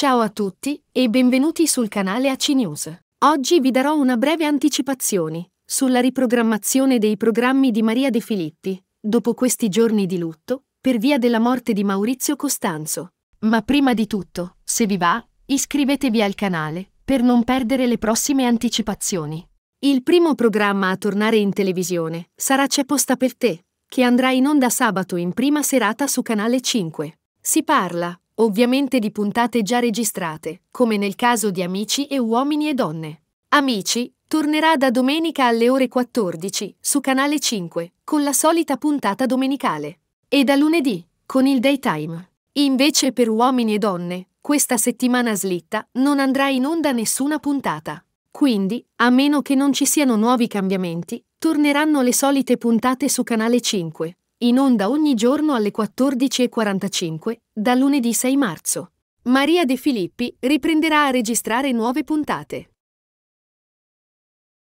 Ciao a tutti e benvenuti sul canale AC News. Oggi vi darò una breve anticipazione sulla riprogrammazione dei programmi di Maria De Filippi, dopo questi giorni di lutto, per via della morte di Maurizio Costanzo. Ma prima di tutto, se vi va, iscrivetevi al canale, per non perdere le prossime anticipazioni. Il primo programma a tornare in televisione sarà C'è posta per te, che andrà in onda sabato in prima serata su Canale 5. Si parla, ovviamente di puntate già registrate, come nel caso di Amici e Uomini e Donne. Amici tornerà da domenica alle ore 14 su Canale 5 con la solita puntata domenicale e da lunedì con il daytime. Invece per uomini e donne, questa settimana slitta non andrà in onda nessuna puntata. Quindi, a meno che non ci siano nuovi cambiamenti, torneranno le solite puntate su Canale 5, in onda ogni giorno alle 14.45, da lunedì 6 marzo. Maria De Filippi riprenderà a registrare nuove puntate.